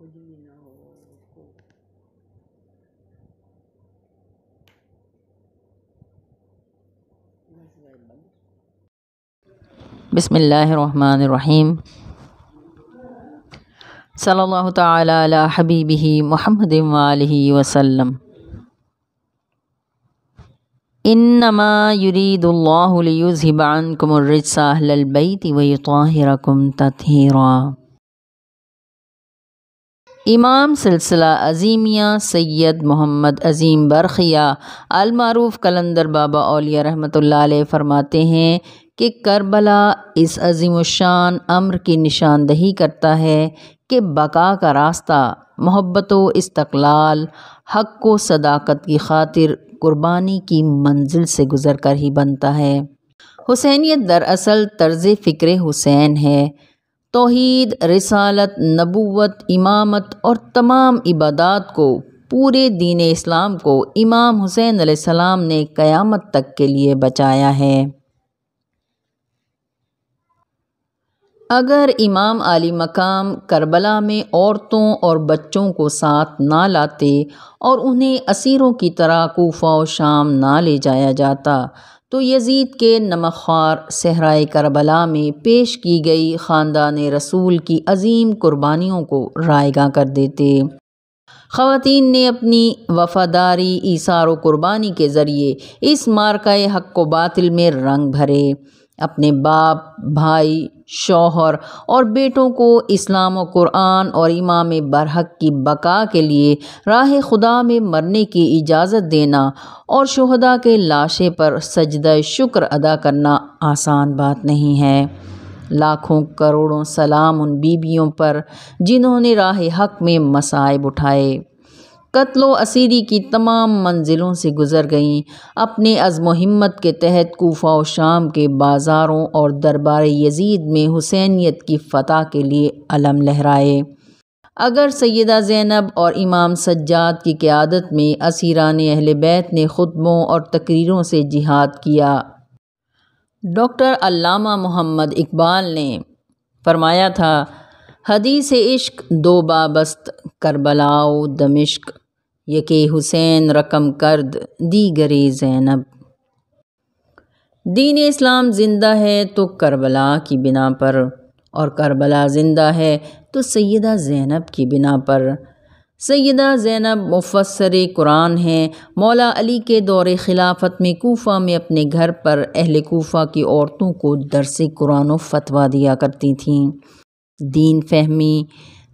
o ou بسم الله الرحمن الرحيم صلى الله تعالى على حبيبه محمد وآله وسلم إنما يريد الله ليذهب عنكم الرجس أهل البيت ويطهركم تطهيرا इमाम सिलसिला अजीमिया सैयद मोहम्मद अजीम बरखिया अलमारूफ कलंदर बाबा अलिया रहमत फरमाते हैं कि करबला इस अजीम शान अम्र की निशानदही करता है कि बका का रास्ता मोहब्बत इस्तलाल हक को सदाकत की खातिर कुर्बानी की मंजिल से गुज़र कर ही बनता है हुसैनियत दरअसल तर्ज़ फ़िक्र हुसैन है तोहद रसालत नबूत इमामत और तमाम इबादत को पूरे दीन इस्लाम को इमाम हुसैन आसमाम ने क़यामत तक के लिए बचाया है अगर इमाम आली मकाम करबला में औरतों और बच्चों को साथ ना लाते और उन्हें असीरों की तरह कोफा शाम ना ले जाया जाता तो यजीद के नमखार सहराए करबला में पेश की गई ख़ानदान रसूल की अजीम कुर्बानियों को रायगा कर देते ख़वान ने अपनी वफ़ादारी इसार कुर्बानी के ज़रिए इस मार्का हक व बातिल में रंग भरे अपने बाप भाई शौहर और बेटों को इस्लाम और कुरान और इमाम बरहक की बका के लिए राह खुदा में मरने की इजाज़त देना और शहदा के लाशे पर सजद शुक्र अदा करना आसान बात नहीं है लाखों करोड़ों सलाम उन बीबियों पर जिन्होंने राह हक में मसाइब उठाए कत्लो असीरी की तमाम मंजिलों से गुज़र गईं अपने अज़म हिम्मत के तहत कोफा और शाम के बाज़ारों और दरबार यजीद में हुसैनीत की फ़तह के लिए अलम लहराए अगर सैदा ज़ैनब और इमाम सज्जाद की क़्यादत में असीरान अहल बैत ने ख़ुतबों और तकरीरों से जिहाद किया डॉक्टर अल्लामा मोहम्मद इकबाल ने फरमाया था हदीस इश्क दो बाबस्त करबलाओ दमिश्क यके हुसैन रकम करद दी दीगरे ज़ैनब दीन इस्लाम ज़िंदा है तो करबला की बिना पर और करबला ज़िंदा है तो सैदा ज़ैनब की बिना पर सैदा ज़ैनब मुफसर कुरान हैं मौला अली के दौर खिलाफत में कोफ़ा में अपने घर पर अहल कोफ़ा की औरतों को दरसे कुरान फ़तवा दिया करती थीं दीन फहमी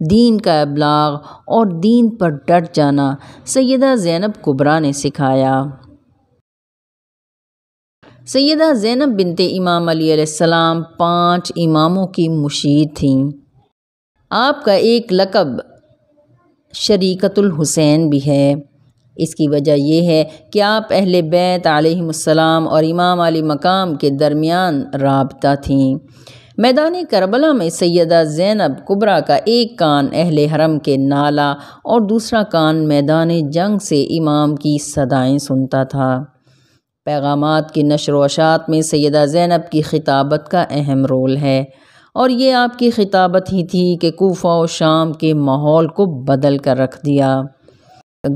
दीन का अबलाग और दीन पर डट जाना सैदा ज़ैनब कुबरा ने सिखाया सैदा ज़ैनब बिनते इमाम अली पाँच पांच इमामों की मुशीर थीं आपका एक लकब शरीकतुल हुसैन भी है इसकी वजह यह है कि आप अहल बैत आलम और इमाम आली मकाम के दरमियान रबता थी मैदान करबला में सैदा ज़ैनब कुबरा का एक कान अहल हरम के नाला और दूसरा कान मैदान जंग से इमाम की सदाएँ सुनता था पैगाम के नशर वशात में सैदा ज़ैनब की खिताबत का अहम रोल है और ये आपकी खिताबत ही थी कि कोफा और शाम के माहौल को बदल कर रख दिया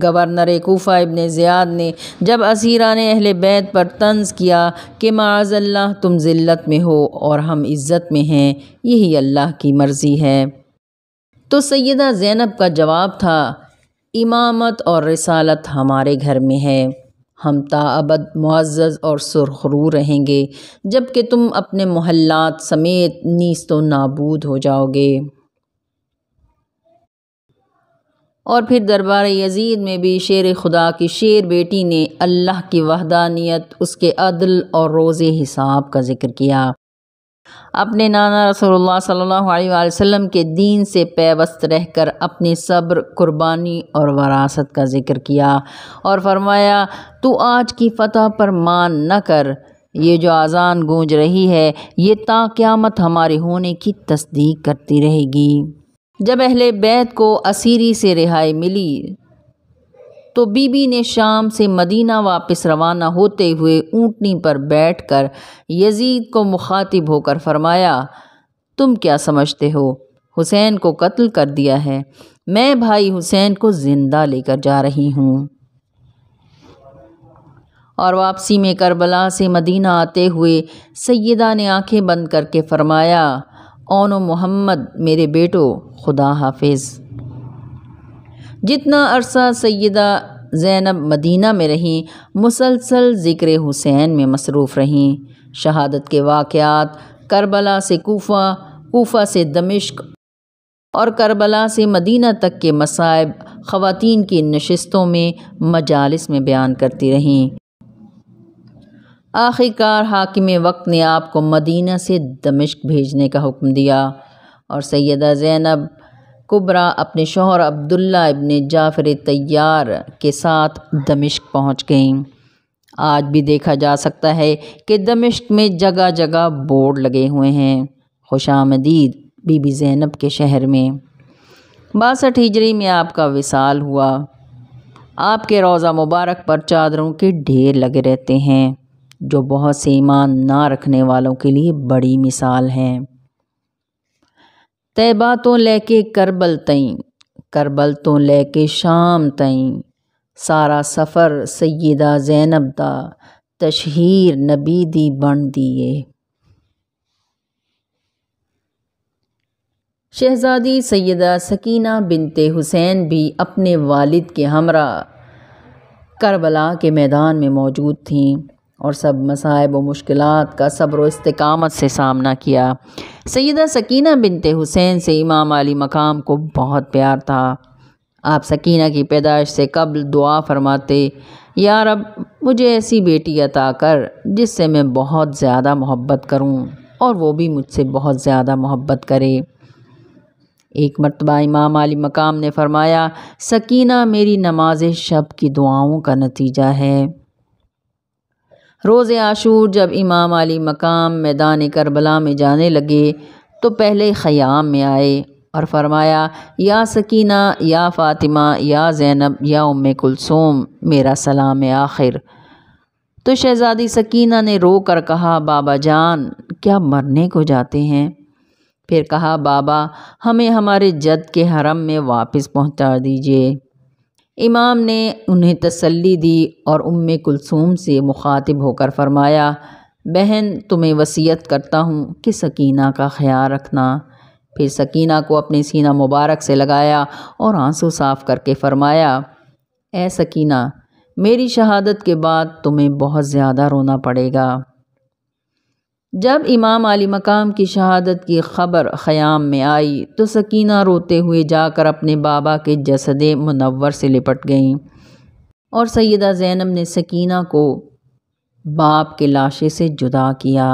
गवर्नर कोफा इबन ज़ियाद ने जब असीरा ने अहले बैत पर तंज़ किया कि माज़ल्ला तुम ज़िल्लत में हो और हम इज़्ज़त में हैं यही अल्लाह की मर्ज़ी है तो सैदा ज़ैनब का जवाब था इमामत और रसालत हमारे घर में है हम ताबद मुआज़ और सुरखरू रहेंगे जबकि तुम अपने मोहल्लात समेत नीस्त नाबूद हो जाओगे और फिर दरबार यजीद में भी शेर खुदा की शेर बेटी ने अल्लाह की वहदानियत उसके अदल और रोज़ हिसाब का जिक्र किया अपने नाना रसोल्ला सल्ला वसम के दीन से पैबस्त रहकर अपने सब्र कुर्बानी और वरासत का ज़िक्र किया और फरमाया तू आज की फ़तह पर मान न कर ये जो आज़ान गूंज रही है ये ता क्यामत हमारे होने की तस्दीक करती रहेगी जब अहले बैत को असीरी से रिहाई मिली तो बीबी ने शाम से मदीना वापस रवाना होते हुए ऊँटनी पर बैठकर यजीद को मुखातिब होकर फरमाया तुम क्या समझते हो हुसैन को कत्ल कर दिया है मैं भाई हुसैन को ज़िंदा लेकर जा रही हूँ और वापसी में करबला से मदीना आते हुए सैदा ने आंखें बंद करके फरमाया ओन मोहम्मद मेरे बेटो खुदा हाफिज जितना अरसा सैदा जैनब मदीना में रहीं मुसलसल ज़िक्र हुसैन में मसरूफ़ रहीं शहादत के वाक़ात करबला से कोफ़ा कोफ़ा से दमिश्क और करबला से मदीना तक के मसाइब ख़वातीन की नशस्तों में मजालस में बयान करती रहीं आखिरकार हाकिम वक्त ने आपको मदीना से दमिश्क भेजने का हुक्म दिया और सैदा ज़ैनब कुबरा अपने शोहर अब्दुल्ला इबन जाफ़र तैयार के साथ दमिश्क पहुंच गईं आज भी देखा जा सकता है कि दमिश्क में जगह जगह बोर्ड लगे हुए हैं खुश आमदीद बीबी ज़ैनब के शहर में बासठ हिजरी में आपका विसाल हुआ आपके रोज़ा मुबारक पर चादरों के ढेर लगे रहते हैं जो बहुत से ईमान ना रखने वालों के लिए बड़ी मिसाल हैं तैबा तो लेके करबल तई करबल तो लेके शाम तई सारा सफ़र सैदा जैनब दा तशहीर नबी दी बन दिए शहजादी सैदा सकीना बिनते हुसैन भी अपने वालिद के हमरा करबला के मैदान में मौजूद थीं और सब मसायब व मुश्किल का सब्र इस्तकामत से सामना किया सैदा सकीना बिनते हुसैन से इमाम अली मकाम को बहुत प्यार था आप सकीना की पैदाइश से कबल दुआ फरमाते यार अब मुझे ऐसी बेटी अता कर जिससे मैं बहुत ज़्यादा मोहब्बत करूँ और वो भी मुझसे बहुत ज़्यादा मोहब्बत करे एक मरतबा इमाम अली मकाम ने फरमाया सकीना मेरी नमाज शब की दुआओं का नतीजा है रोज़ आशूर जब इमाम अली मकाम मैदान करबला में जाने लगे तो पहले ख़याम में आए और फरमाया या सकीना या फ़ातिमा या ज़ैनब या उम कुलसूम मेरा सलाम आखिर तो शहज़ादी सकीना ने रो कर कहा बाबा जान क्या मरने को जाते हैं फिर कहा बाबा हमें हमारे जद के हरम में वापस पहुंचा दीजिए इमाम ने उन्हें तसल्ली दी और उम कुलसूम से मुखातिब होकर फरमाया बहन तुम्हें वसीयत करता हूँ कि सकीना का ख्याल रखना फिर सकीना को अपने सीना मुबारक से लगाया और आंसू साफ करके फरमाया ए सकीना मेरी शहादत के बाद तुम्हें बहुत ज़्यादा रोना पड़ेगा जब इमाम आली मकाम की शहादत की खबर ख़याम में आई तो सकीना रोते हुए जाकर अपने बाबा के जसद मुनवर से लिपट गईं और सैदा ज़ैनब ने सकीना को बाप के लाशे से जुदा किया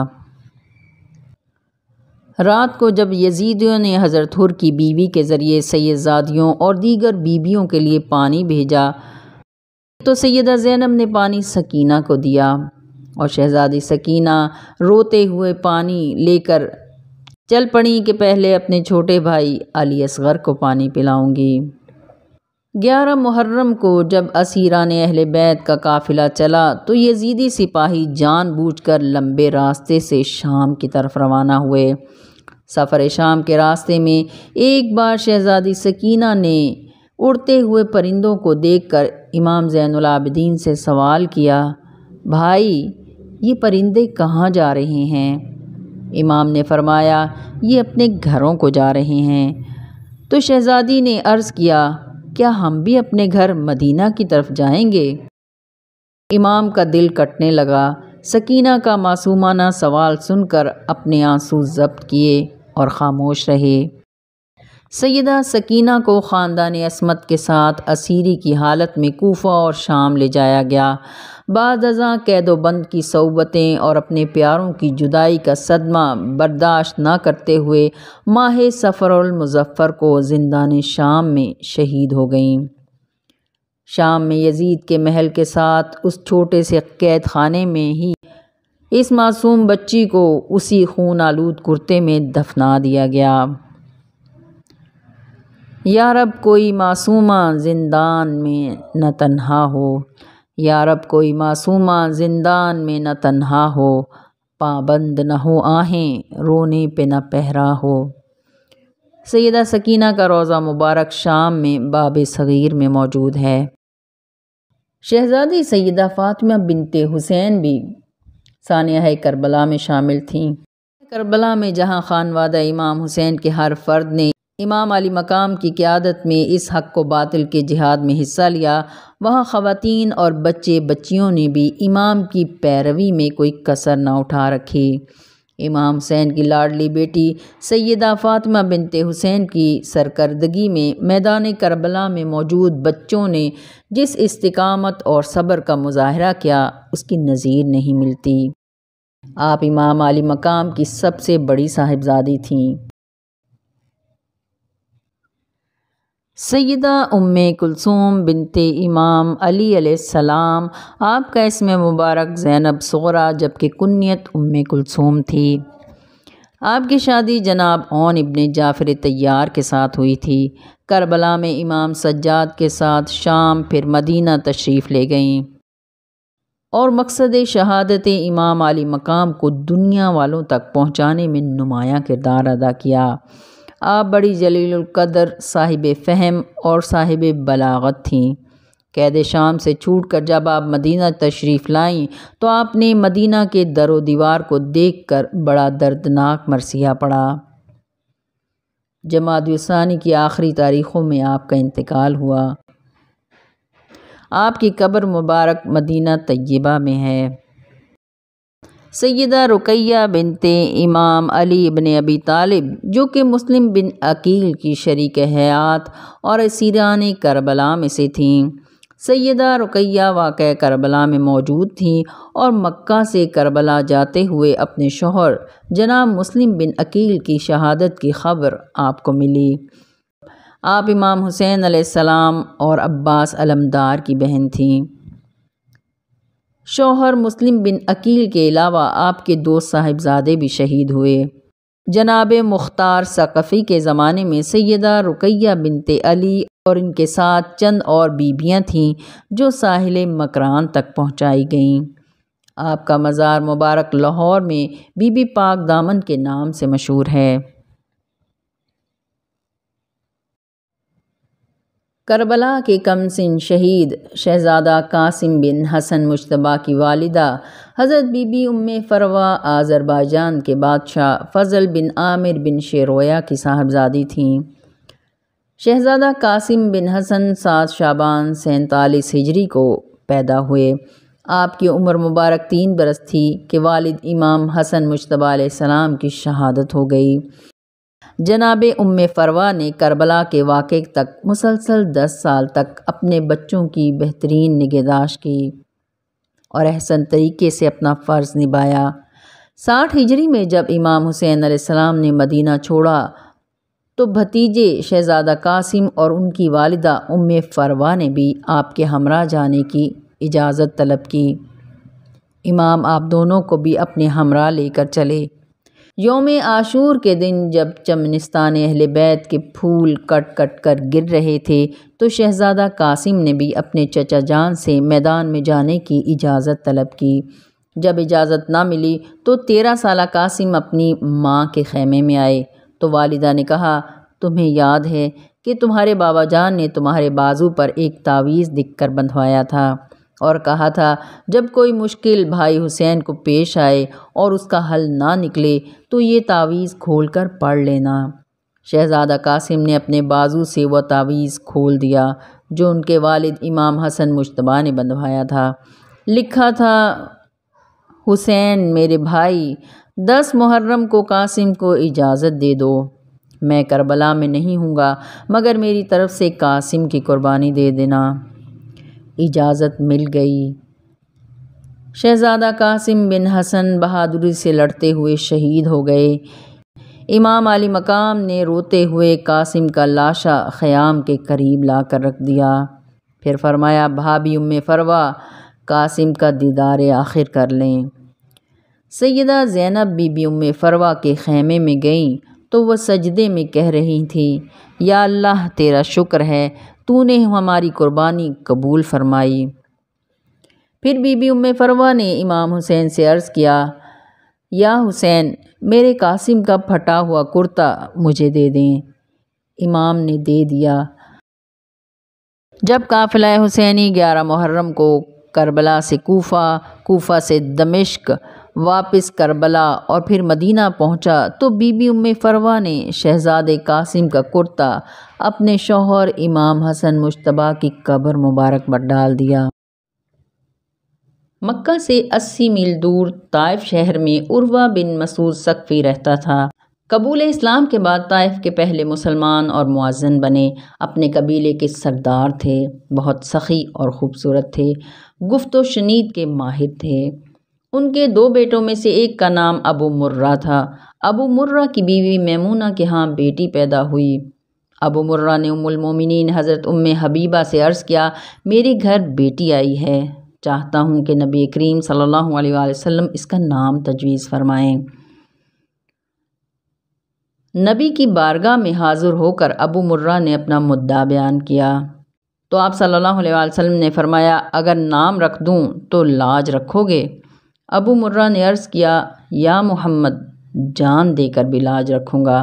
रात को जब यजीदियों ने हज़रत हुर की बीवी के ज़रिए सैदादियों और दीगर बीबियों के लिए पानी भेजा तो सैदा ज़ैनब ने पानी सकीना को दिया और शहज़ादी सकीना रोते हुए पानी लेकर चल पड़ी कि पहले अपने छोटे भाई अली असगर को पानी पिलाऊंगी ग्यारह मुहर्रम को जब असीरा ने अहल बैत का काफ़िला चला तो यजीदी सिपाही जानबूझकर लंबे रास्ते से शाम की तरफ रवाना हुए सफ़र शाम के रास्ते में एक बार शहज़ादी सकीना ने उड़ते हुए परिंदों को देखकर इमाम ज़ैनआबदीन से सवाल किया भाई ये परिंदे कहाँ जा रहे हैं इमाम ने फरमाया ये अपने घरों को जा रहे हैं तो शहज़ादी ने अर्ज़ किया क्या हम भी अपने घर मदीना की तरफ जाएंगे इमाम का दिल कटने लगा सकीना का मासूमाना सवाल सुनकर अपने आंसू जब्त किए और ख़ामोश रहे सैदा सकीना को ख़ानदान असमत के साथ असीरी की हालत में कोफा और शाम ले जाया गया बाज़ा कैदोबंद की सौबतें और अपने प्यारों की जुदाई का सदमा बर्दाश्त न करते हुए माह सफ़रमज़फ़र को जिंदान शाम में शहीद हो गईं शाम में यजीद के महल के साथ उस छोटे से कैद खाने में ही इस मासूम बच्ची को उसी खून आलूद कुर्ते में दफना दिया गया या रब कोई मासूमा जिंदान में न तन्हा हो या रब कोई मासूमा जिंदान में न तन्हा हो पाबंद न हो आहें रोने पे न पहरा हो सैदा सकीना का रोज़ा मुबारक शाम में बाब सग़ीर में मौजूद है शहज़ादी सैदा फ़ातिमा बिनते हुसैन भी सानिया करबला में शामिल थीं करबला में जहां खानवादा इमाम हुसैन के हर फ़र्द ने इमाम अली मकाम की क़्यादत में इस हक़ को बातिल के जिहाद में हिस्सा लिया वहाँ ख़वातीन और बच्चे बच्चियों ने भी इमाम की पैरवी में कोई कसर ना उठा रखी इमाम हुसैन की लाडली बेटी सैदा फ़ातिमा बिनते हुसैन की सरकर्दगी में मैदान करबला में मौजूद बच्चों ने जिस इस्तकामत और सब्र का मुजाहरा किया उसकी नज़ीर नहीं मिलती आप इमाम अली मकाम की सबसे बड़ी साहिबजादी थीं सैदा उम कुलसूम बिनते इमाम अली सलाम आपका इसमें मुबारक ज़ैनब सोरा जबकि कुन्नीत उम कुलसूम थी आपकी शादी जनाब ओन इब्ने जाफर तैयार के साथ हुई थी करबला में इमाम सज्जाद के साथ शाम फिर मदीना तशरीफ़ ले गईं और मकसद शहादत इमाम आली मकाम को दुनिया वालों तक पहुँचाने में नुमाया किरदार अदा किया आप बड़ी जलीलकदर साहिब फ़हम और साहिब बलागत थीं कैद शाम से छूट कर जब आप मदीना तशरीफ़ लाई तो आपने मदीना के दर व दीवार को देख कर बड़ा दर्दनाक मरसिया पड़ा जमातानी की आखिरी तारीख़ों में आपका इंतकाल हुआ आपकी कब्र मुबारक मदीना तय्यबा में है सैदा रुकैया बिनते इमाम अली इबन अबी तालिब जो कि मुस्लिम बिन अकील की शरीक हयात और सीरान करबला में से थीं सैदा रुकैया वाक़ करबला में मौजूद थीं और मक्का से करबला जाते हुए अपने शोहर जनाब मुस्लिम बिन अकील की शहादत की खबर आपको मिली आप इमाम हुसैन सलाम और अब्बास अलमदार की बहन थीं शोहर मुस्लिम बिन अकील के अलावा आपके दो साहिबजादे भी शहीद हुए जनाब मुख्तार सक़फ़ी के ज़माने में सैदा रुकैया बिनते अली और इनके साथ चंद और बीबियाँ थीं जो साहिल मकरान तक पहुँचाई गईं आपका मज़ार मुबारक लाहौर में बीबी पाक दामन के नाम से मशहूर है करबला के कमसिन शहीद शहज़ादा कासिम बिन हसन मुशतबा की वालिदा हज़रत बीबी उम्म फरवा आज़रबाईजान के बादशाह फ़जल बिन आमिर बिन शेरोया की साहबजादी थीं शहज़ादा कासिम बिन हसन सात शाबान सैतालीस हिजरी को पैदा हुए आपकी उम्र मुबारक तीन बरस थी कि वालिद इमाम हसन मुशतबा सलाम की शहादत हो गई जनाब उम फ़रवा ने करबला के वाक़े तक मुसलसल दस साल तक अपने बच्चों की बेहतरीन निगहदाश्त की और अहसन तरीके से अपना फ़र्ज़ निभाया साठ हिजरी में जब इमाम हुसैन आसमाम ने मदीना छोड़ा तो भतीजे शहज़ादा कासिम और उनकी वालदा उम फ़रवा ने भी आपके हमरा जाने की इजाज़त तलब की इमाम आप दोनों को भी अपने हमरा लेकर चले योम आशूर के दिन जब चमनिस्तान अहल बैत के फूल कट कट कर गिर रहे थे तो शहज़ादा कासिम ने भी अपने चचा जान से मैदान में जाने की इजाज़त तलब की जब इजाज़त ना मिली तो तेरह साल कासिम अपनी माँ के खेमे में आए तो वालिदा ने कहा तुम्हें याद है कि तुम्हारे बाबा जान ने तुम्हारे बाजू पर एक तावीज़ दिख कर बंधवाया था और कहा था जब कोई मुश्किल भाई हुसैन को पेश आए और उसका हल ना निकले तो ये तावीज़ खोल कर पढ़ लेना शहज़ादा कासिम ने अपने बाजू से वह तावीज़ खोल दिया जो उनके वालिद इमाम हसन मुशतबा ने बंधवाया था लिखा था हुसैन मेरे भाई दस मुहर्रम को कासिम को इजाज़त दे दो मैं करबला में नहीं हूँगा मगर मेरी तरफ़ से कासिम की कुर्बानी दे देना इजाज़त मिल गई शहज़ादा कासिम बिन हसन बहादुरी से लड़ते हुए शहीद हो गए इमाम अली मकाम ने रोते हुए कासिम का लाशा ख़याम के करीब ला कर रख दिया फिर फरमाया भाभी उम फरवा कासिम का दीदार आखिर कर लें सैदा ज़ैनब बीबी उम फरवा के ख़ैमे में गईं तो वह सजदे में कह रही थी या अल्लाह तेरा शुक्र है तूने हमारी कुर्बानी कबूल फरमाई फिर बीबी उम्मे फरवा ने इमाम हुसैन से अर्ज़ किया या हुसैन मेरे कासिम का फटा हुआ कुर्ता मुझे दे दें इमाम ने दे दिया जब काफिला हुसैनी ग्यारह मुहर्रम को करबला से कोफा कोफा से दमिश्क वापस करबला और फिर मदीना पहुंचा तो बीबी उम फरवा ने शहजादे कासिम का कुर्ता अपने शोहर इमाम हसन मुशतबा की कब्र मुबारक पर डाल दिया मक्का से 80 मील दूर ताइफ शहर में उर्वा बिन मसूद सकफ़ी रहता था कबूल इस्लाम के बाद ताइफ के पहले मुसलमान और मुआजन बने अपने कबीले के सरदार थे बहुत सखी और ख़ूबसूरत थे गुफ्त शनीद के माहिर थे उनके दो बेटों में से एक का नाम अबू मुर्रा था अबू मुर्रा की बीवी मैमूना के यहाँ बेटी पैदा हुई अबू मुर्रा ने उमुलमोमिन हज़रत उम हबीबा से अर्ज़ किया मेरे घर बेटी आई है चाहता हूँ कि नबी करीम सल्लल्लाहु अलैहि वसल्लम इसका नाम तजवीज़ फरमाएं नबी की बारगाह में हाज़िर होकर अबू मुर्रा ने अपना मुद्दा बयान किया तो आप सल्लल्लाहु अलैहि वसल्लम ने फरमाया अगर नाम रख दूँ तो लाज रखोगे अबू मुर्रा ने अर्ज़ किया या मोहम्मद जान देकर भी लाज रखूँगा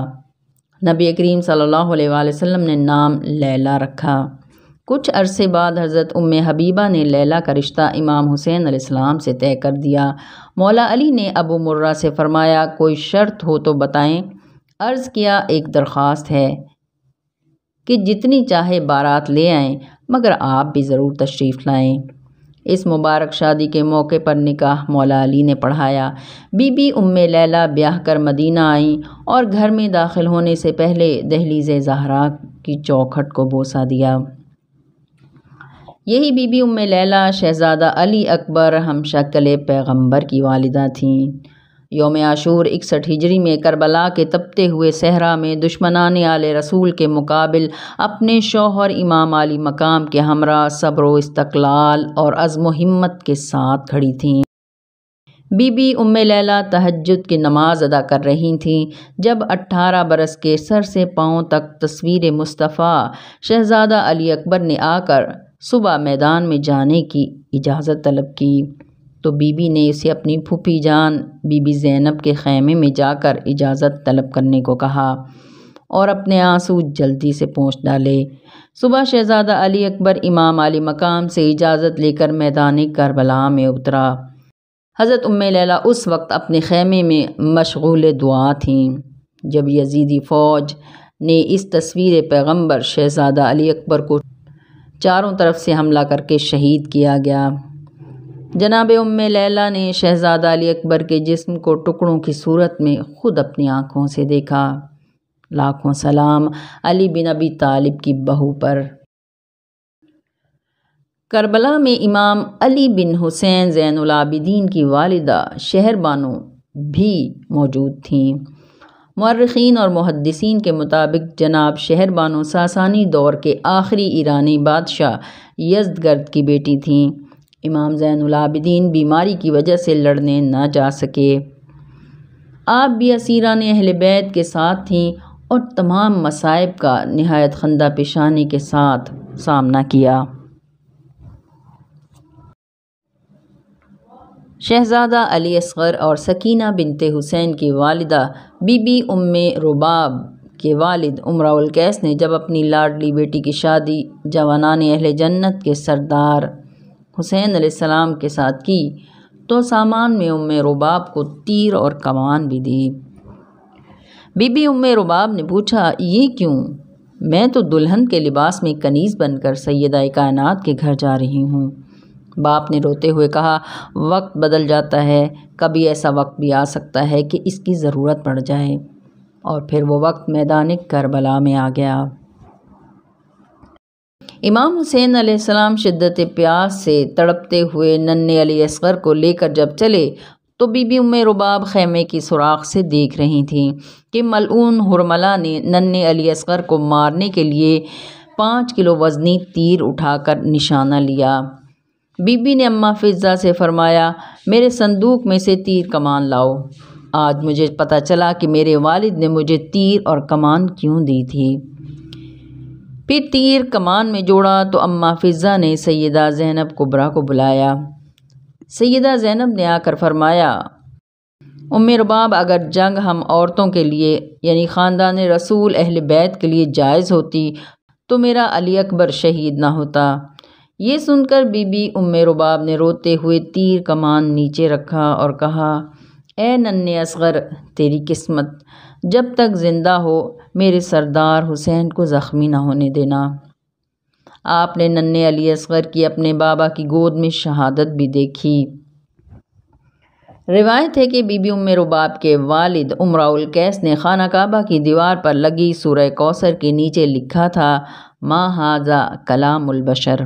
नबी करीम सल्लल्लाहु अलैहि वसल्लम ने नाम लैला रखा कुछ अरसे बाद हज़रत उम हबीबा ने लैला का रिश्ता इमाम हुसैन अलैहिस्सलाम से तय कर दिया मौला अली ने अबू मुर्रा से फ़रमाया कोई शर्त हो तो बताएं अर्ज़ किया एक दरख्वास्त है कि जितनी चाहे बारात ले आएँ मगर आप भी ज़रूर तशरीफ़ लाएँ इस मुबारक शादी के मौके पर निकाह मौला अली ने पढ़ाया बीबी उम्म लैला ब्याह कर मदीना आईं और घर में दाखिल होने से पहले दहलीज़ जहरा की चौखट को बोसा दिया यही बीबी उम्म लैला शहज़ादा अली अकबर हमशक्ल पैगंबर की वालदा थीं योम आशूर इकसठ हिजरी में करबला के तपते हुए सहरा में दुश्मनान आल रसूल के मुकाबल अपने शोहर इमाम आली मकाम के हमरा सब्र इस्तलाल और अज़म हिम्मत के साथ खड़ी थीं बीबी उम लैला तहजद की नमाज अदा कर रही थीं जब 18 बरस के सर से पाँव तक तस्वीर मुस्तफ़ा शहज़ादा अली अकबर ने आकर सुबह मैदान में जाने की इजाज़त तलब की तो बीबी ने उसे अपनी फूफी जान बीबी ज़ैनब के ख़ैमे में जाकर इजाज़त तलब करने को कहा और अपने आंसू जल्दी से पहुँच डाले सुबह शहज़ादा अली अकबर इमाम आली मकाम से इजाज़त लेकर मैदान करबला में उतरा हज़रत उम लैला उस वक्त अपने ख़ैमे में मशगूल दुआ थीं जब यजीदी फ़ौज ने इस तस्वीर पैगंबर शहज़ादा अली अकबर को चारों तरफ से हमला करके शहीद किया गया जनाब उम लैला ने शहज़ादा अली अकबर के जिस्म को टुकड़ों की सूरत में खुद अपनी आँखों से देखा लाखों सलाम अली बिन अबी तालिब की बहू पर करबला में इमाम अली बिन हुसैन जैनलाबिदीन की वालदा शहरबानो भी मौजूद थीं मर्रखीन और मुहदसिन के मुताबिक जनाब शहरबानो सासानी दौर के आखिरी ईरानी बादशाह यजदगर्द की बेटी थी इमाम ज़ैनआलाबिदीन बीमारी की वजह से लड़ने ना जा सके आप भी असीरा ने अहल बैत के साथ थीं और तमाम मसाइब का नहायत खंदा पेशानी के साथ सामना किया शहजादा अली असगर और सकीना बिनते हुसैन की वालदा बीबी उम रुबाब के वालिद उमराउल कैस ने जब अपनी लाडली बेटी की शादी जवानान अहल जन्नत के सरदार हुसैन आसमाम के साथ की तो सामान में उम रुबाब को तीर और कमान भी दी बीबी उम रुबाब ने पूछा ये क्यों मैं तो दुल्हन के लिबास में कनीज़ बनकर सैदा कायनात के घर जा रही हूँ बाप ने रोते हुए कहा वक्त बदल जाता है कभी ऐसा वक्त भी आ सकता है कि इसकी ज़रूरत पड़ जाए और फिर वो वक्त मैदान करबला में आ गया इमाम हुसैन आसमाम शिद्दत प्यास से तड़पते हुए नन्हे अली असगर को लेकर जब चले तो बीबी उम रुबाब खैमे की सुराख से देख रही थी कि मलून हुरमला ने नन्हे अली असगर को मारने के लिए पाँच किलो वज़नी तीर उठाकर निशाना लिया बीबी ने अम्मा फिज़ा से फरमाया मेरे संदूक में से तीर कमान लाओ आज मुझे पता चला कि मेरे वालिद ने मुझे तीर और कमान क्यों दी थी फिर तीर कमान में जोड़ा तो अम्मा फ़िज़ा ने सैदा ज़ैनब कुबरा को बुलाया सैदा ज़ैनब ने आकर फरमाया उम रबाब अगर जंग हम औरतों के लिए यानी ख़ानदान रसूल अहल बैत के लिए जायज़ होती तो मेरा अली अकबर शहीद ना होता ये सुनकर बीबी उम्म रुबाब ने रोते हुए तीर कमान नीचे रखा और कहा ए नन्ने असगर तेरी किस्मत जब तक ज़िंदा हो मेरे सरदार हुसैन को ज़ख्मी ना होने देना आपने नन्हे अली असगर की अपने बाबा की गोद में शहादत भी देखी रिवायत है कि बीबी उम रुबाब के वालिद उमराउल कैस ने खाना काबा की दीवार पर लगी सूरह कौसर के नीचे लिखा था माँ हाजा कलामुलबशर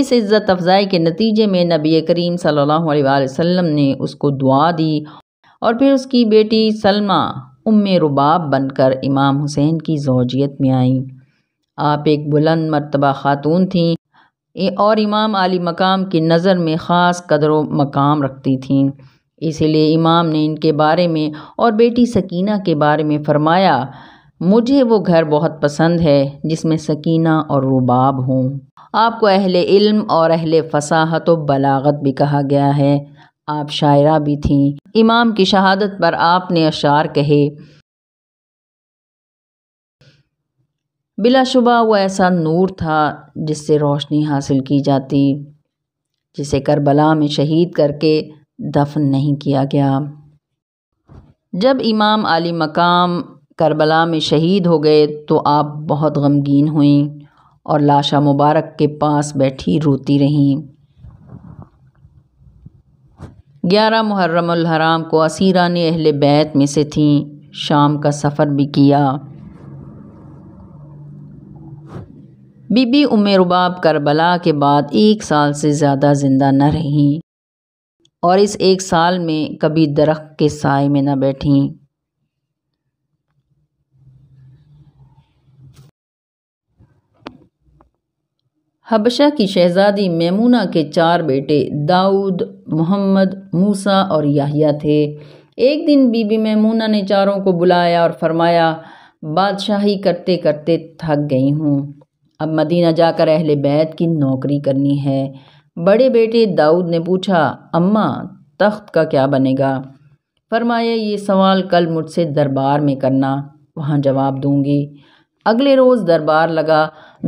इस इज़्ज़त अफजाई के नतीजे में नबी करीम सल्लल्लाहु अलैहि वसल्लम ने उसको दुआ दी और फिर उसकी बेटी सलमा उम रुबाब बनकर इमाम हुसैन की जौजियत में आईं आप एक बुलंद मरतबा ख़ातून थीं और इमाम आली मकाम की नज़र में ख़ास कदर व मकाम रखती थीं इसलिए इमाम ने इनके बारे में और बेटी सकीना के बारे में फ़रमाया मुझे वो घर बहुत पसंद है जिसमें सकीना और रुबाब हों आपको अहल इल्म और अहल फसाहत तो व बलागत भी कहा गया है आप शायरा भी थीं इमाम की शहादत पर आपने अशार कहे बिलाशुबा वो ऐसा नूर था जिससे रोशनी हासिल की जाती जिसे करबला में शहीद करके दफन नहीं किया गया जब इमाम आली मकाम करबला में शहीद हो गए तो आप बहुत गमगीन हुईं और लाशा मुबारक के पास बैठी रोती रहीं ग्यारह मुहर्रम हराम को असीरा ने अहल बैत में से थीं शाम का सफ़र भी किया बीबी उम रुबाब करबला के बाद एक साल से ज़्यादा ज़िंदा न रहीं और इस एक साल में कभी दरख्त के साय में न बैठीं हबशा की शहज़ादी मेमूना के चार बेटे दाऊद मोहम्मद मूसा और याहिया थे एक दिन बीबी मेमूना ने चारों को बुलाया और फरमाया बादशाही करते करते थक गई हूँ अब मदीना जाकर अहले बैत की नौकरी करनी है बड़े बेटे दाऊद ने पूछा अम्मा तख्त का क्या बनेगा फरमाया ये सवाल कल मुझसे दरबार में करना वहाँ जवाब दूंगी अगले रोज़ दरबार लगा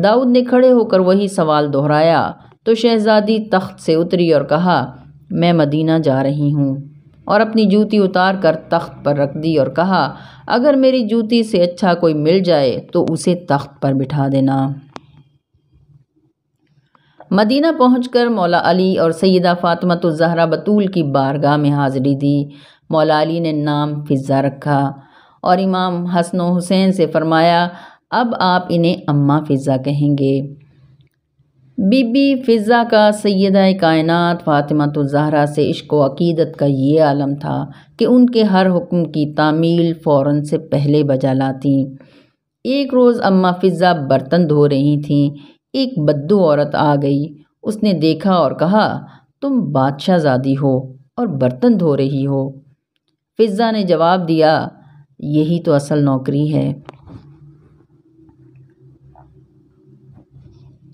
दाऊद ने खड़े होकर वही सवाल दोहराया तो शहज़ादी तख्त से उतरी और कहा मैं मदीना जा रही हूँ और अपनी जूती उतार कर तख्त पर रख दी और कहा अगर मेरी जूती से अच्छा कोई मिल जाए तो उसे तख्त पर बिठा देना मदीना पहुंचकर मौला अली और सैदा फ़ातमत जहरा बतूल की बारगाह में हाज़िरी दी मौला अली ने नाम फिज़ा रखा और इमाम हसन हुसैन से फरमाया अब आप इन्हें अम्मा फ़िज़ा कहेंगे बीबी फ़िज़ा का सैदा कायनत फ़ातिमा तो जहरा से इश्क व अकीदत का ये आलम था कि उनके हर हुक्म की तामील फ़ौर से पहले बजा लाती एक रोज़ अम्मा फ़िज़ा बर्तन धो रही थीं एक बद्दू औरत आ गई उसने देखा और कहा तुम जादी हो और बर्तन धो रही हो फ़िज़ा ने जवाब दिया यही तो असल नौकरी है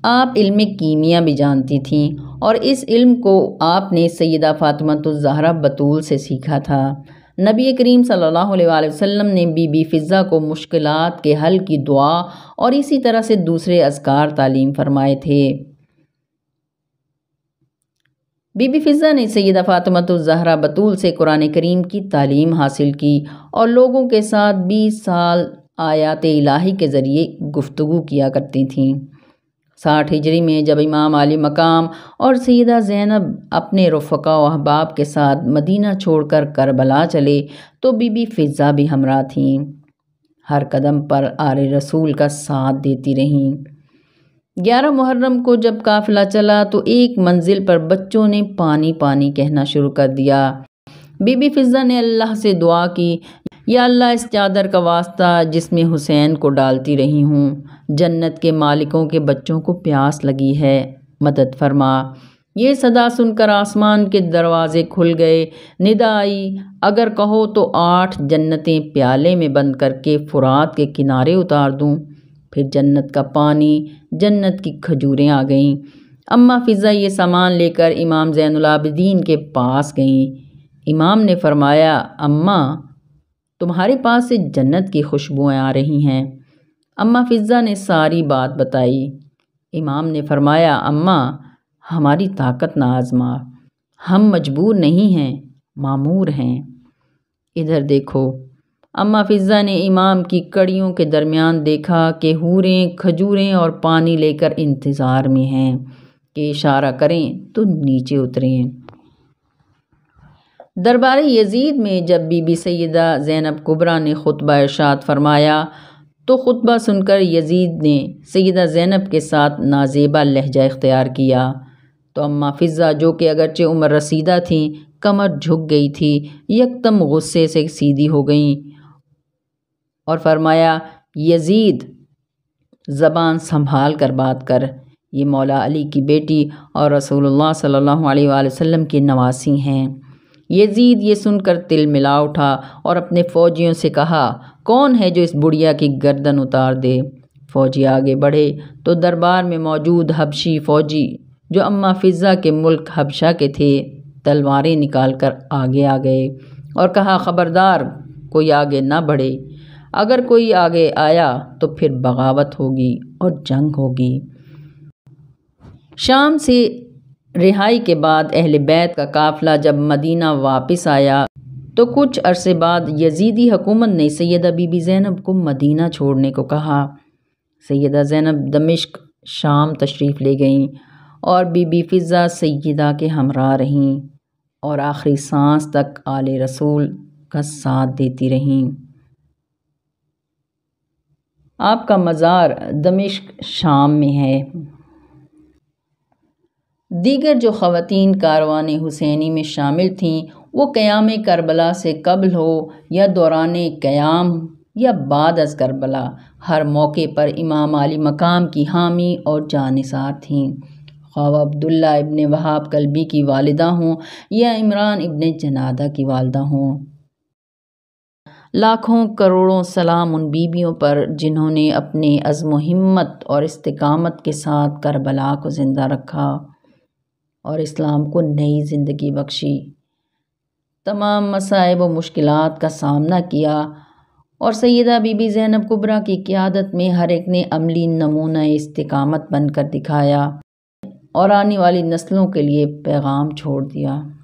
आप इल्म कीमिया भी जानती थीं और इस इल्म को आपने सैदा फ़ातिमा तो ज़हरा बतूल से सीखा था नबी करीम सल्लल्लाहु अलैहि वसल्लम ने बीबी फ़िज़ा को मुश्किल के हल की दुआ और इसी तरह से दूसरे असकार तालीम फरमाए थे बीबी फ़िज़ा ने सैदा फ़ातिमा तो ज़हरा बतूल से कुरान करीम की तालीम हासिल की और लोगों के साथ बीस साल आयात इलाही के ज़रिए गुफ्तु किया करती थी साठ हिजरी में जब इमाम अली मकाम और सैदा ज़ैनब अपने रफ़ा अहबाब के साथ मदीना छोड़कर करबला चले तो बीबी फ़िज़ा भी हमरा थीं हर कदम पर आर रसूल का साथ देती रहीं ग्यारह मुहर्रम को जब काफिला चला तो एक मंजिल पर बच्चों ने पानी पानी कहना शुरू कर दिया बीबी फ़िज़ा ने अल्लाह से दुआ की या अल्लाह इस चादर का वास्ता जिसमें हुसैन को डालती रही हूँ जन्नत के मालिकों के बच्चों को प्यास लगी है मदद फरमा ये सदा सुनकर आसमान के दरवाज़े खुल गए निदा आई अगर कहो तो आठ जन्नतें प्याले में बंद करके फुरात के किनारे उतार दूँ फिर जन्नत का पानी जन्नत की खजूरें आ गईं अम्मा फ़िज़ा ये सामान लेकर इमाम जैनलाबद्दीन के पास गईं इमाम ने फरमाया अम्मा तुम्हारे पास से जन्नत की खुशबुएं आ रही हैं अम्मा फ़िज़ा ने सारी बात बताई इमाम ने फरमाया अम्मा हमारी ताकत ना आजमा हम मजबूर नहीं हैं मामूर हैं इधर देखो अम्मा फ़िज़ा ने इमाम की कड़ियों के दरमियान देखा कि हूरें खजूरें और पानी लेकर इंतज़ार में हैं कि इशारा करें तो नीचे उतरें दरबार यजीद में जब बीबी सैदा ज़ैनब कुबरा ने खुतबा इर्शाद फरमाया तो खुतबा सुनकर यजीद ने सैदा ज़ैनब के साथ नाजेबा लहजा इख्तियार किया तो अम्मा फ़िज़ा जो कि अगरचे उम्र रसीदा थीं कमर झुक गई थी यकदम गुस्से से सीधी हो गई और फरमाया यजीद ज़बान संभाल कर बात कर ये मौला अली की बेटी और रसूलुल्लाह सल्लल्लाहु अलैहि वसल्लम की नवासी हैं यजीद ये सुनकर तिल मिला उठा और अपने फ़ौजियों से कहा कौन है जो इस बुढ़िया की गर्दन उतार दे फ़ौजी आगे बढ़े तो दरबार में मौजूद हबशी फ़ौजी जो अम्मा फ़िज़ा के मुल्क हबशा के थे तलवारें निकाल कर आगे आ गए और कहा ख़बरदार कोई आगे ना बढ़े अगर कोई आगे आया तो फिर बगावत होगी और जंग होगी शाम से रिहाई के बाद अहल बैत का काफ़िला जब मदीना वापस आया तो कुछ अरसे बाद यजीदी हुकूमत ने सैदा बीबी ज़ैनब को मदीना छोड़ने को कहा सैदा ज़ैनब दमिश्क शाम तशरीफ़ ले गईं और बीबी फ़िज़ा सैदा के हमरा रहीं और आखिरी सांस तक आले रसूल का साथ देती रहीं आपका मज़ार दमिश्क शाम में है दीगर जो ख़वातीन कारवान हुसैनी में शामिल थीं वो क़याम करबला से कबल हो या दौरान क़याम या बाद अज करबला हर मौके पर इमाम अली मकाम की हामी और जानसार थीं ख्वाब अब्दुल्ला इबन वहाब कलबी की वालदा हों या इमरान इबन जनादा की वालदा हों लाखों करोड़ों सलाम उन बीबियों पर जिन्होंने अपने अज़म हिम्मत और इस्तकामत के साथ करबला को ज़िंदा रखा और इस्लाम को नई ज़िंदगी बख्शी तमाम मसाइब व मुश्किल का सामना किया और सैदा बीबी जैनब कुबरा की क़्यादत में हर एक ने अमली नमूना इस्तकामत बनकर दिखाया और आने वाली नस्लों के लिए पैगाम छोड़ दिया